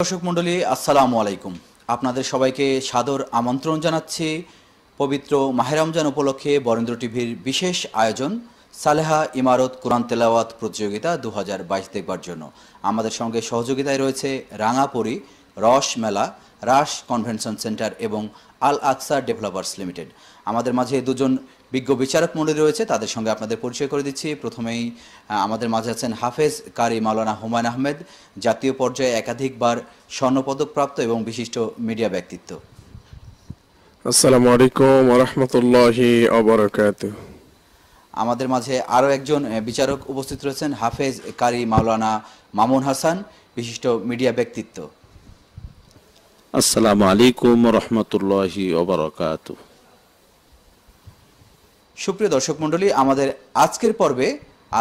দর্শক মন্ডলী আসসালামু আলাইকুম আপনাদের সবাইকে সাদর আমন্ত্রণ জানাচ্ছি পবিত্র মাহেরমজান উপলক্ষে বরেন্দ্র টিভির বিশেষ আয়োজন সালেহা ইমারত কোরআন তেলাওয়াত প্রতিযোগিতা দু হাজার দেখবার জন্য আমাদের সঙ্গে সহযোগিতায় রয়েছে রাঙাপুরি রস মেলা রাস কনভেনশন সেন্টার এবং আল আকসা ডেভেলপার্স লিমিটেড আমাদের মাঝে দুজন বিজ্ঞ বিচারক মণ্ডলী রয়েছে তাদের সঙ্গে আপনাদের পরিচয় করে দিচ্ছি প্রথমেই আমাদের মাঝে আছেন হাফেজ কারি মাওলানা হুমায়ুন আহমেদ জাতীয় পর্যায়ে একাধিকবার স্বর্ণপদকপ্রাপ্ত এবং বিশিষ্ট মিডিয়া ব্যক্তিত্ব আসসালামু আলাইকুম রহমতুল্লাহি আমাদের মাঝে আরও একজন বিচারক উপস্থিত রয়েছেন হাফেজ কারি মাওলানা মামুন হাসান বিশিষ্ট মিডিয়া ব্যক্তিত্ব আসসালামু আলাইকুম রহমতুল্লাহি ওবরাকাতুহ সুপ্রিয় দর্শক মণ্ডলী আমাদের আজকের পর্বে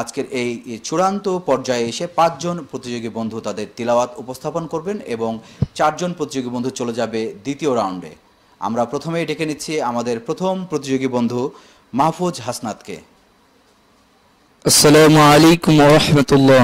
আজকের এই চূড়ান্ত পর্যায়ে এসে পাঁচজন প্রতিযোগী বন্ধু তাদের তিলাওয়াত উপস্থাপন করবেন এবং চারজন প্রতিযোগী বন্ধু চলে যাবে দ্বিতীয় রাউন্ডে আমরা প্রথমেই ডেকে নিচ্ছি আমাদের প্রথম প্রতিযোগী বন্ধু মাহফুজ হাসনাতকে আসসালামু আলাইকুম রহমতুল্লাহ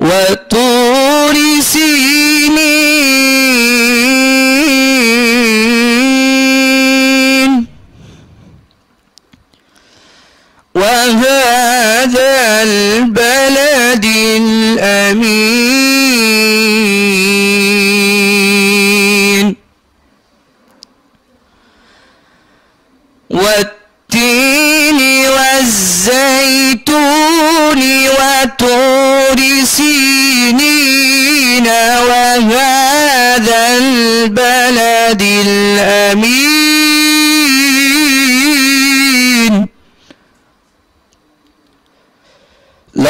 What.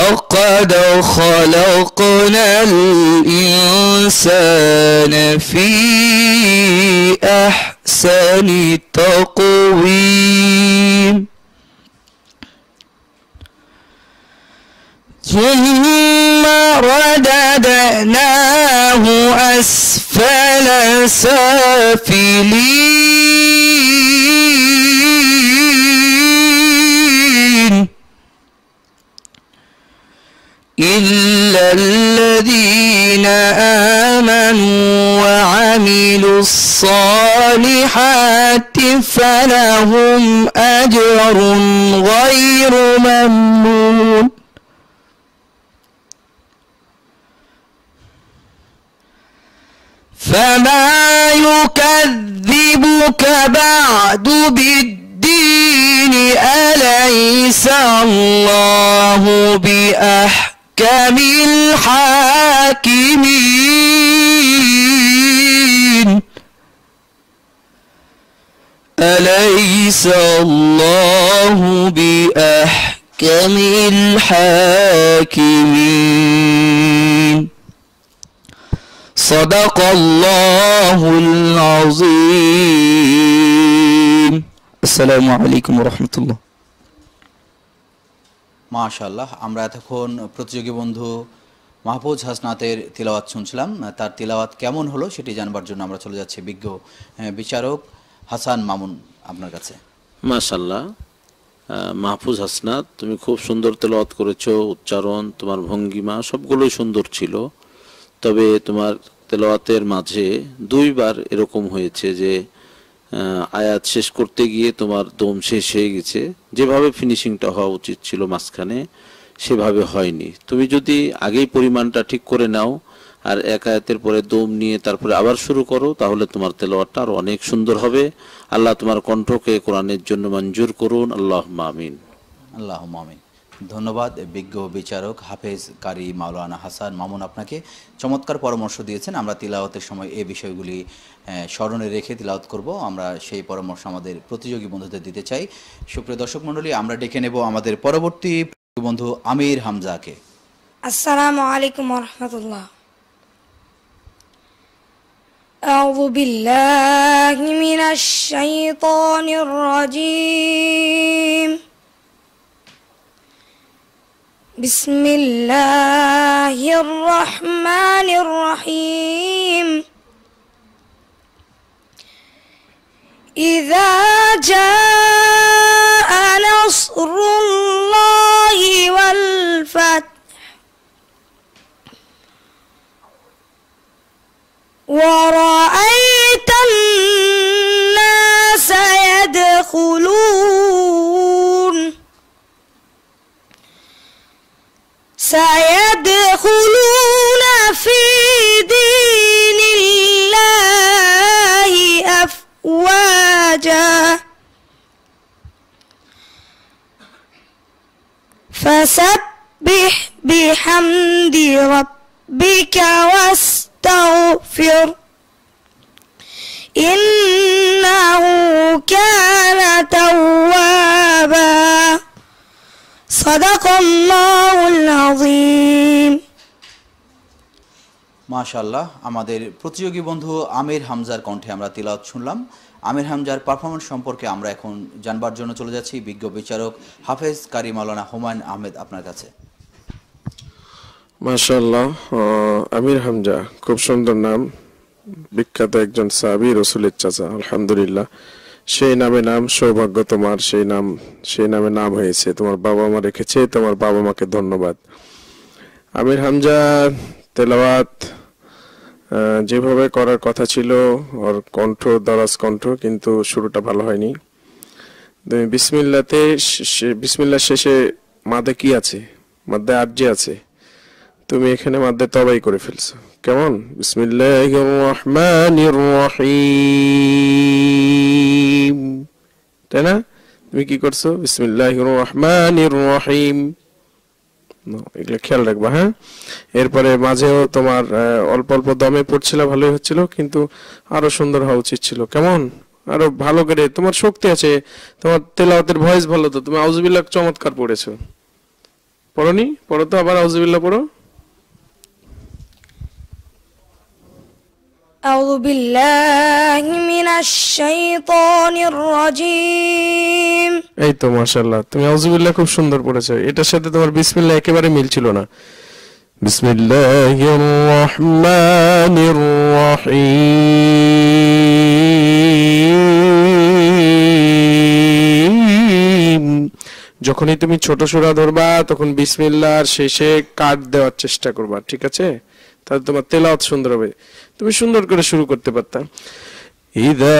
لقد خلقنا الإنسان في أحسن تقويم ثم رددناه أسفل سافلين إلا الذين آمنوا وعملوا الصالحات فلهم أجر غير ممنون فما يكذبك بعد بالدين أليس الله بأحد أحكم الحاكمين أليس الله بأحكم الحاكمين صدق الله العظيم السلام عليكم ورحمة الله মাশাল্লাহ আমরা এতক্ষণ প্রতিযোগী বন্ধু মাহফুজ হাসনাতের তিলাওয়াত শুনছিলাম তার তিলাওয়াত কেমন হলো সেটি জানবার জন্য আমরা চলে যাচ্ছি বিজ্ঞ বিচারক হাসান মামুন আপনার কাছে মাশাল্লাহ মাহফুজ হাসনাত তুমি খুব সুন্দর তেলাওয়াত করেছো উচ্চারণ তোমার ভঙ্গিমা সবগুলোই সুন্দর ছিল তবে তোমার তেলাওয়াতের মাঝে দুইবার এরকম হয়েছে যে আয়াত শেষ করতে গিয়ে তোমার দম শেষ হয়ে গেছে যেভাবে ফিনিশিংটা হওয়া উচিত ছিল মাঝখানে সেভাবে হয়নি তুমি যদি আগেই পরিমাণটা ঠিক করে নাও আর এক আয়াতের পরে দম নিয়ে তারপরে আবার শুরু করো তাহলে তোমার তেলোয়ারটা আর অনেক সুন্দর হবে আল্লাহ তোমার কণ্ঠকে কোরআনের জন্য মঞ্জুর করুন আল্লাহ মামিন আল্লাহ মামিন ধন্যবাদ বিজ্ঞ বিচারক হাফেজ কারি মাওলানা হাসান মামুন আপনাকে চমৎকার পরামর্শ দিয়েছেন আমরা তিলাওয়াতের সময় এই বিষয়গুলি স্মরণে রেখে তিলাওয়াত করব আমরা সেই পরামর্শ আমাদের প্রতিযোগী বন্ধুদের দিতে চাই সুপ্রিয় দর্শক মন্ডলী আমরা ডেকে নেব আমাদের পরবর্তী বন্ধু আমির হামজাকে আসসালামু আলাইকুম রহমতুল্লাহ أعوذ بالله من الشيطان الرجيم بسم الله الرحمن الرحيم إذا جاء نصر الله والفتح ورأيت بحمد ربك واستغفر إنه كان توابا صدق الله العظيم মাশাল্লাহ আমাদের প্রতিযোগী বন্ধু আমির হামজার কণ্ঠে আমরা তিলাওয়াত শুনলাম আমির হামজার পারফরমেন্স সম্পর্কে আমরা এখন জানবার জন্য চলে যাচ্ছি বিজ্ঞ বিচারক হাফেজ কারি হুমায়ুন আহমেদ আপনার কাছে মাশাল্লাহ আমির হামজা খুব সুন্দর নাম বিখ্যাত একজন সাবি রসুলের চাচা আলহামদুলিল্লাহ সেই নামে নাম সৌভাগ্য তোমার সেই নাম সেই নামে নাম হয়েছে তোমার বাবা মা রেখেছে তোমার বাবা মাকে ধন্যবাদ আমির হামজা তেলাওয়াত যেভাবে করার কথা ছিল ওর কণ্ঠ দরাজ কণ্ঠ কিন্তু শুরুটা ভালো হয়নি বিসমিল্লাতে বিসমিল্লা শেষে মাদে কি আছে মাদ্দে আর্যে আছে তুমি এখানে মাদ্দে তবাই করে ফেলছো কেমন বিসমিল্লাহির রহমানির রহিম তাই না তুমি কি করছো বিসমিল্লাহির রহমানির রহিম এগুলো খেয়াল রাখবা হ্যাঁ এরপরে মাঝেও তোমার অল্প অল্প দমে পড়ছিল ভালোই হচ্ছিল কিন্তু আরো সুন্দর হওয়া উচিত ছিল কেমন আরো ভালো করে তোমার শক্তি আছে তোমার তেলাওয়াতের ভয়েস ভালো তো তুমি আউজবিল্লাহ চমৎকার পড়েছো পড়নি পড়ো তো আবার আউজবিল্লাহ পড়ো أعوذ بالله من الشيطان الرجيم এই তো মাশাআল্লাহ তুমি আউযুবিল্লাহ খুব সুন্দর পড়েছো এটার সাথে তোমার বিসমিল্লাহ একেবারে মিল ছিল না বিসমিল্লাহির রহমানির রহিম যখনই তুমি ছোট সূরা ধরবা তখন বিসমিল্লাহর শেষে কাট দেওয়ার চেষ্টা করবা ঠিক আছে তাহলে তোমার তেলাওয়াত সুন্দর হবে তুমি সুন্দর করে শুরু করতে পারতাম إذا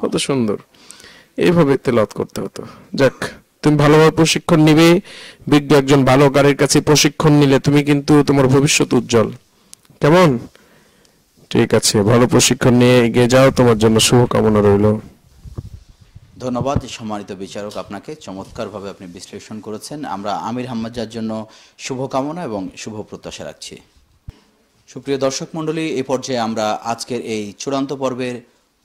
কত সুন্দর এইভাবে তেলত করতে হতো যাক তুমি ভালোভাবে প্রশিক্ষণ নিবে বিজ্ঞ একজন ভালো গাড়ির কাছে প্রশিক্ষণ নিলে তুমি কিন্তু তোমার ভবিষ্যৎ উজ্জ্বল কেমন ঠিক আছে ভালো প্রশিক্ষণ নিয়ে এগিয়ে যাও তোমার জন্য শুভকামনা রইল ধন্যবাদ সম্মানিত বিচারক আপনাকে চমৎকারভাবে আপনি বিশ্লেষণ করেছেন আমরা আমির হাম্মাজার জন্য শুভকামনা এবং শুভ প্রত্যাশা রাখছি সুপ্রিয় দর্শক মণ্ডলী এ পর্যায়ে আমরা আজকের এই চূড়ান্ত পর্বের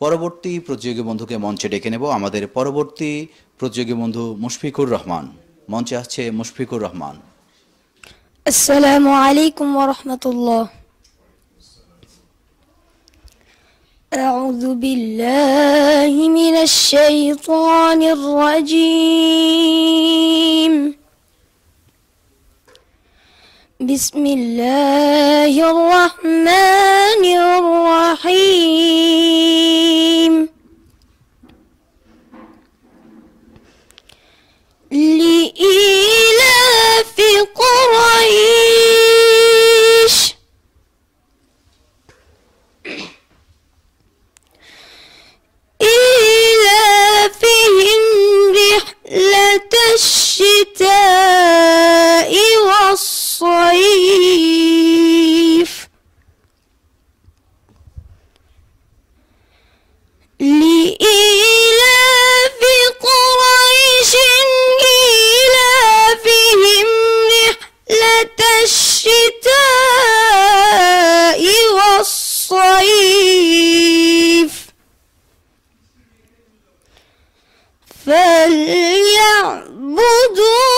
পরবর্তী প্রতিযোগী বন্ধুকে মঞ্চে ডেকে নেব আমাদের পরবর্তী প্রতিযোগী বন্ধু মুশফিকুর রহমান মঞ্চে আসছে মুশফিকুর রহমান আসসালামু আলাইকুম রাহমাতুল্লাহ أعوذ بالله من الشيطان الرجيم بسم الله الرحمن الرحيم لإيلاف قريب فليعبدوا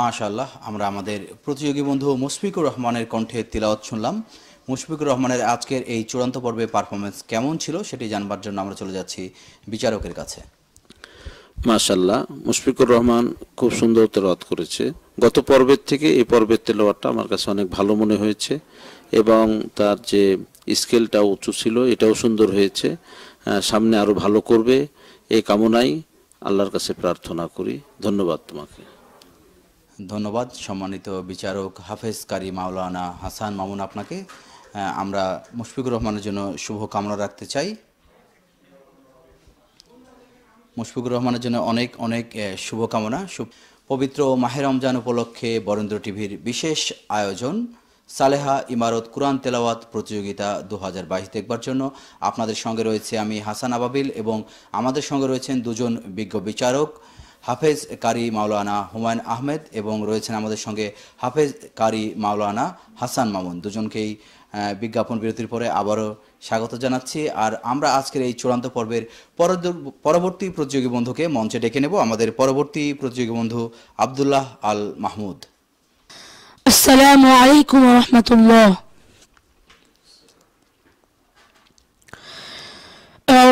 মাশাল্লাহ আমরা আমাদের প্রতিযোগী বন্ধু মুশফিকুর রহমানের কণ্ঠে তিলাওয়াত শুনলাম মুশফিকুর রহমানের আজকের এই চূড়ান্ত পর্বে পারফরমেন্স কেমন ছিল সেটি জানবার জন্য আমরা চলে যাচ্ছি বিচারকের কাছে মাশাল্লাহ মুশফিকুর রহমান খুব সুন্দর তেলাওয়াত করেছে গত পর্বের থেকে এই পর্বের তেলাওয়াতটা আমার কাছে অনেক ভালো মনে হয়েছে এবং তার যে স্কেলটা উঁচু ছিল এটাও সুন্দর হয়েছে সামনে আরও ভালো করবে এই কামনাই আল্লাহর কাছে প্রার্থনা করি ধন্যবাদ তোমাকে ধন্যবাদ সম্মানিত বিচারক হাফেজ কারি মাওলানা হাসান মামুন আপনাকে আমরা মুশফিকুর রহমানের জন্য শুভকামনা রাখতে চাই মুশফিকুর রহমানের জন্য অনেক অনেক শুভকামনা পবিত্র মাহের রমজান উপলক্ষে বরেন্দ্র টিভির বিশেষ আয়োজন সালেহা ইমারত কুরআন তেলাওয়াত প্রতিযোগিতা দু হাজার বাইশ দেখবার জন্য আপনাদের সঙ্গে রয়েছে আমি হাসান আবাবিল এবং আমাদের সঙ্গে রয়েছেন দুজন বিজ্ঞ বিচারক হাফেজ কারি মাওলানা হুমায়ুন আহমেদ এবং রয়েছেন আমাদের সঙ্গে হাফেজ কারি মাওলানা হাসান মামুন দুজনকেই বিজ্ঞাপন বিরতির পরে আবারও স্বাগত জানাচ্ছি আর আমরা আজকের এই চূড়ান্ত পর্বের পরবর্তী প্রতিযোগী বন্ধুকে মঞ্চে ডেকে নেব আমাদের পরবর্তী প্রতিযোগী বন্ধু আবদুল্লাহ আল মাহমুদ আসসালামু আলাইকুম রহমতুল্লাহ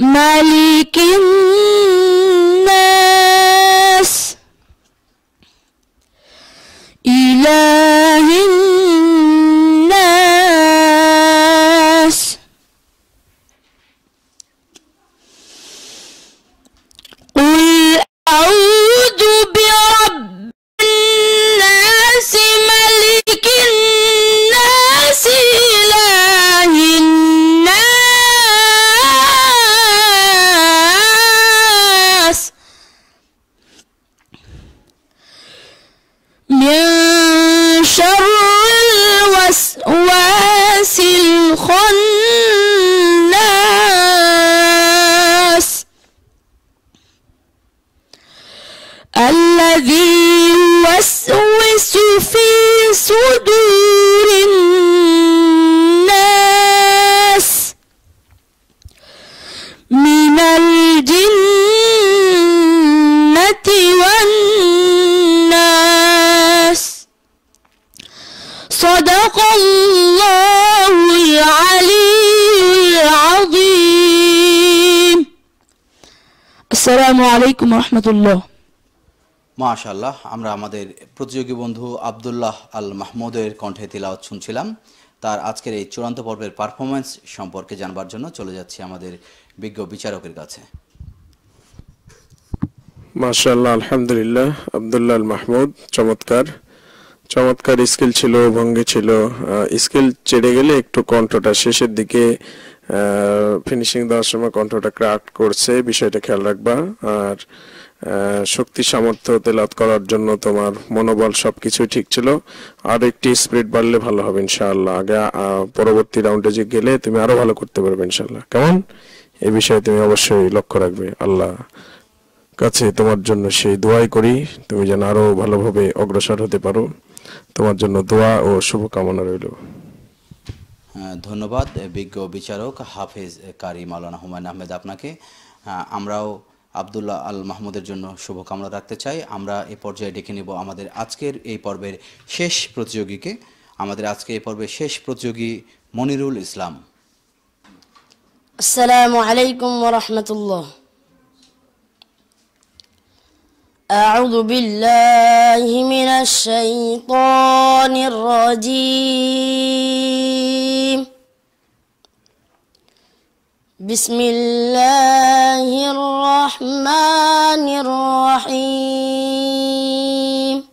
ملك আসসালামু আলাইকুম রহমতুল্লাহ মাশাল্লাহ আমরা আমাদের প্রতিযোগী বন্ধু আবদুল্লাহ আল মাহমুদের কণ্ঠে তিলাওয়াত শুনছিলাম তার আজকের এই চূড়ান্ত পর্বের পারফরমেন্স সম্পর্কে জানবার জন্য চলে যাচ্ছি আমাদের বিজ্ঞ বিচারকের কাছে মাশাল্লাহ আলহামদুলিল্লাহ আবদুল্লাহ আল মাহমুদ চমৎকার চমৎকার স্কিল ছিল ভঙ্গি ছিল স্কিল চেড়ে গেলে একটু কণ্ঠটা শেষের দিকে ফিনিশিং দেওয়ার সময় কণ্ঠটা ক্রাট করছে বিষয়টা খেয়াল রাখবা আর শক্তি সামর্থ্য তেলাত করার জন্য তোমার মনোবল সব কিছুই ঠিক ছিল আর একটি স্পিড বাড়লে ভালো হবে ইনশাআল্লাহ আগে পরবর্তী রাউন্ডে যে গেলে তুমি আরো ভালো করতে পারবে ইনশাআল্লাহ কেমন এই বিষয়ে তুমি অবশ্যই লক্ষ্য রাখবে আল্লাহ কাছে তোমার জন্য সেই দোয়াই করি তুমি যেন আরও ভালোভাবে অগ্রসর হতে পারো তোমার জন্য দোয়া ও শুভকামনা রইল ধন্যবাদ বিজ্ঞ বিচারক হাফেজ কারি মাওলানা হুমায়ুন আহমেদ আপনাকে আমরাও আবদুল্লাহ আল মাহমুদের জন্য শুভকামনা রাখতে চাই আমরা এ পর্যায়ে ডেকে নেব আমাদের আজকের এই পর্বের শেষ প্রতিযোগীকে আমাদের আজকে এই পর্বের শেষ প্রতিযোগী মনিরুল ইসলাম আসসালামু আলাইকুম রহমতুল্লাহ أعوذ بالله من الشيطان الرجيم بسم الله الرحمن الرحيم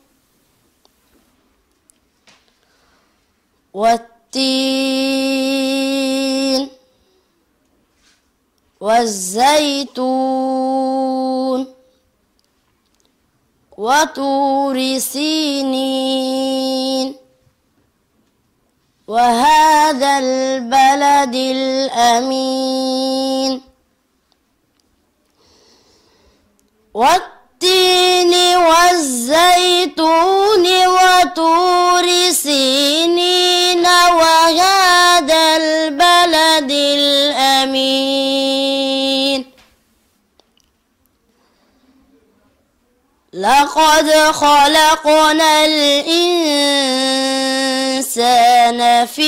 والتين والزيتون وطور سينين وهذا العباد الأمين والتين والزيتون وطور سينين وهذا البلد الأمين لقد خلقنا الإنسان في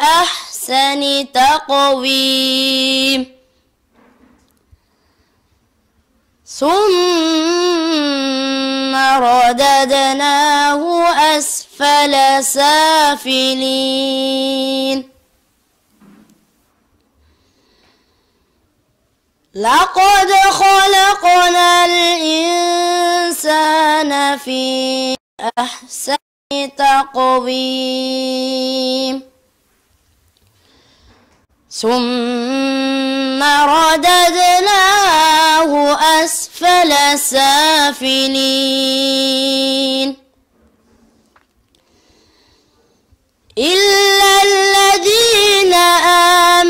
أحسن أحسن تقويم ثم رددناه أسفل سافلين لقد خلقنا الإنسان في أحسن تقويم ثم رددناه أسفل سافلين إلا الذين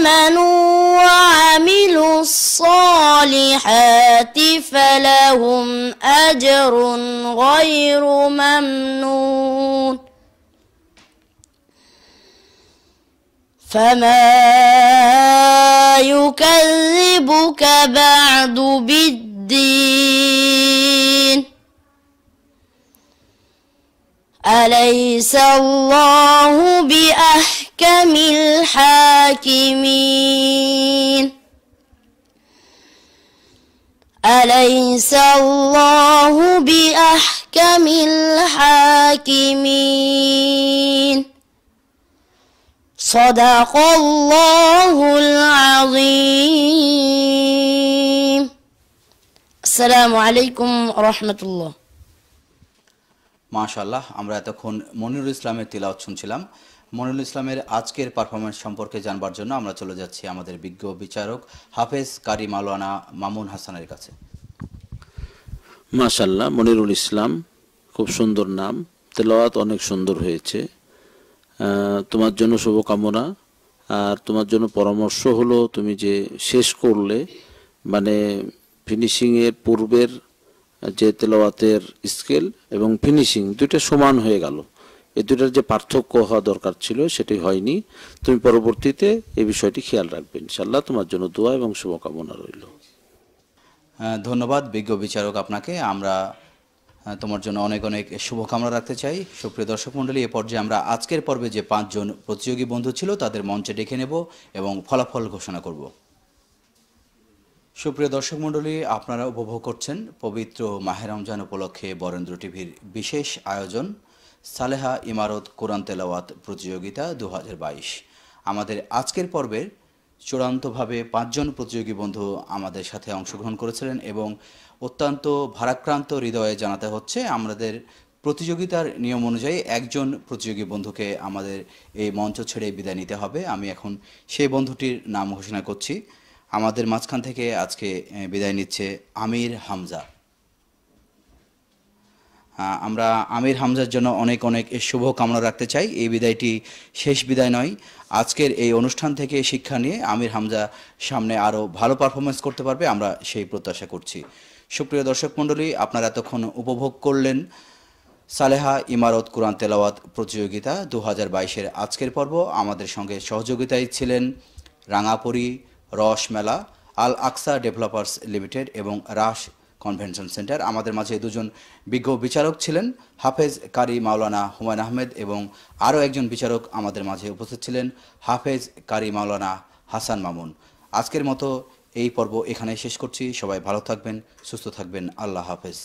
آمنوا وعملوا الصالحات فلهم أجر غير ممنون فما يكذبك بعد بالدين أليس الله بأحكم الحاكمين أليس الله بأحكم الحاكمين صدق الله العظيم السلام عليكم ورحمة الله আল্লাহ আমরা এতক্ষণ মনিরুল ইসলামের তিলাওয়াত শুনছিলাম মনিরুল ইসলামের আজকের পারফরমেন্স সম্পর্কে জানবার জন্য আমরা চলে যাচ্ছি আমাদের বিজ্ঞ বিচারক হাফেজ কারি মাওলানা মামুন হাসানের কাছে মাশাল্লাহ মনিরুল ইসলাম খুব সুন্দর নাম তেলাওয়াত অনেক সুন্দর হয়েছে তোমার জন্য শুভকামনা আর তোমার জন্য পরামর্শ হলো তুমি যে শেষ করলে মানে ফিনিশিংয়ের পূর্বের যে তেলাওয়াতের স্কেল এবং ফিনিশিং দুইটা সমান হয়ে গেল এ দুটার যে পার্থক্য হওয়া দরকার ছিল সেটি হয়নি তুমি পরবর্তীতে এই বিষয়টি খেয়াল রাখবে ইনশাল্লাহ তোমার জন্য দোয়া এবং শুভকামনা রইল ধন্যবাদ বিজ্ঞ বিচারক আপনাকে আমরা তোমার জন্য অনেক অনেক শুভকামনা রাখতে চাই সুপ্রিয় দর্শক মন্ডলী এ পর্যায়ে আমরা আজকের পর্বে যে পাঁচজন প্রতিযোগী বন্ধু ছিল তাদের মঞ্চে ডেকে নেব এবং ফলাফল ঘোষণা করব সুপ্রিয় দর্শক মন্ডলী আপনারা উপভোগ করছেন পবিত্র মাহের রমজান উপলক্ষে বরেন্দ্র টিভির বিশেষ আয়োজন সালেহা ইমারত কোরআন তেলাওয়াত প্রতিযোগিতা দু আমাদের আজকের পর্বের চূড়ান্তভাবে পাঁচজন প্রতিযোগী বন্ধু আমাদের সাথে অংশগ্রহণ করেছিলেন এবং অত্যন্ত ভারাক্রান্ত হৃদয়ে জানাতে হচ্ছে আমাদের প্রতিযোগিতার নিয়ম অনুযায়ী একজন প্রতিযোগী বন্ধুকে আমাদের এই মঞ্চ ছেড়ে বিদায় নিতে হবে আমি এখন সেই বন্ধুটির নাম ঘোষণা করছি আমাদের মাঝখান থেকে আজকে বিদায় নিচ্ছে আমির হামজা আমরা আমির হামজার জন্য অনেক অনেক শুভ কামনা রাখতে চাই এই বিদায়টি শেষ বিদায় নয় আজকের এই অনুষ্ঠান থেকে শিক্ষা নিয়ে আমির হামজা সামনে আরও ভালো পারফরমেন্স করতে পারবে আমরা সেই প্রত্যাশা করছি সুপ্রিয় দর্শক মণ্ডলী আপনারা এতক্ষণ উপভোগ করলেন সালেহা ইমারত কোরআন তেলাওয়াত প্রতিযোগিতা দু হাজার বাইশের আজকের পর্ব আমাদের সঙ্গে সহযোগিতায় ছিলেন রাঙাপুরি মেলা আল আকসা ডেভেলপার্স লিমিটেড এবং রাশ কনভেনশন সেন্টার আমাদের মাঝে দুজন বিজ্ঞ বিচারক ছিলেন হাফেজ কারি মাওলানা হুমায়ুন আহমেদ এবং আরও একজন বিচারক আমাদের মাঝে উপস্থিত ছিলেন হাফেজ কারি মাওলানা হাসান মামুন আজকের মতো এই পর্ব এখানে শেষ করছি সবাই ভালো থাকবেন সুস্থ থাকবেন আল্লাহ হাফেজ